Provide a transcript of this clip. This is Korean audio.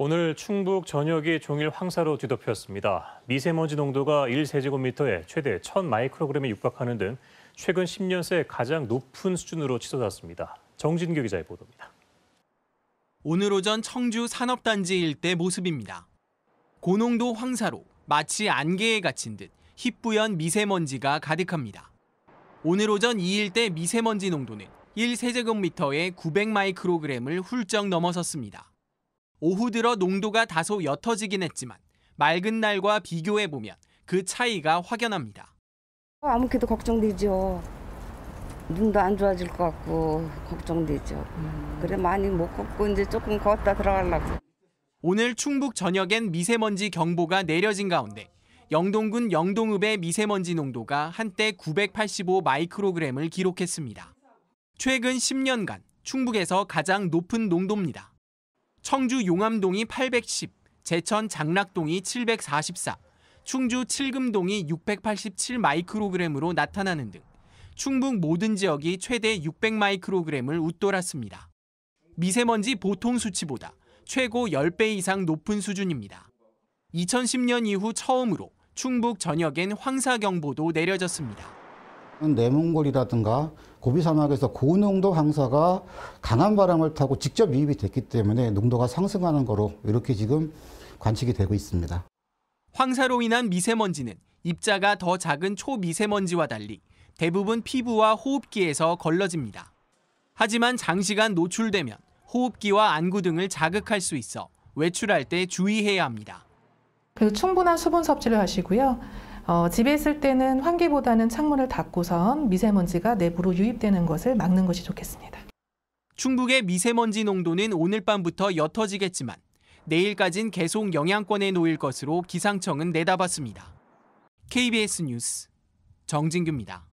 오늘 충북 전역이 종일 황사로 뒤덮였습니다. 미세먼지 농도가 1세제곱미터에 최대 1000마이크로그램에 육박하는 등 최근 10년 새 가장 높은 수준으로 치솟았습니다. 정진규 기자의 보도입니다. 오늘 오전 청주 산업단지 일대 모습입니다. 고농도 황사로 마치 안개에 갇힌 듯 희뿌연 미세먼지가 가득합니다. 오늘 오전 이 일대 미세먼지 농도는 1세제곱미터에 900마이크로그램을 훌쩍 넘어섰습니다. 오후 들어 농도가 다소 옅어지긴 했지만 맑은 날과 비교해보면 그 차이가 확연합니다. 어, 아무래도 걱정되죠. 눈도 안 좋아질 것 같고 걱정되죠. 음. 그래 많이 못 걷고 이제 조금 걷다 들어가려고. 오늘 충북 전역엔 미세먼지 경보가 내려진 가운데 영동군 영동읍의 미세먼지 농도가 한때 985 마이크로그램을 기록했습니다. 최근 10년간 충북에서 가장 높은 농도입니다. 청주 용암동이 810, 제천 장락동이 744, 충주 칠금동이 687 마이크로그램으로 나타나는 등 충북 모든 지역이 최대 600 마이크로그램을 웃돌았습니다. 미세먼지 보통 수치보다 최고 10배 이상 높은 수준입니다. 2010년 이후 처음으로 충북 전역엔 황사경보도 내려졌습니다. 내몽골이라든가 고비 사막에서 고농도 황사가 강한 바람을 타고 직접 유입이 됐기 때문에 농도가 상승하는 거로 이렇게 지금 관측이 되고 있습니다. 황사로 인한 미세먼지는 입자가 더 작은 초미세먼지와 달리 대부분 피부와 호흡기에서 걸러집니다. 하지만 장시간 노출되면 호흡기와 안구 등을 자극할 수 있어 외출할 때 주의해야 합니다. 그래서 충분한 수분 섭취를 하시고요. 어, 집에 있을 때는 환기보다는 창문을 닫고선 미세먼지가 내부로 유입되는 것을 막는 것이 좋겠습니다. 충북의 미세먼지 농도는 오늘 밤부터 옅어지겠지만 내일까진 계속 영향권에 놓일 것으로 기상청은 내다봤습니다. KBS 뉴스 정진규입니다.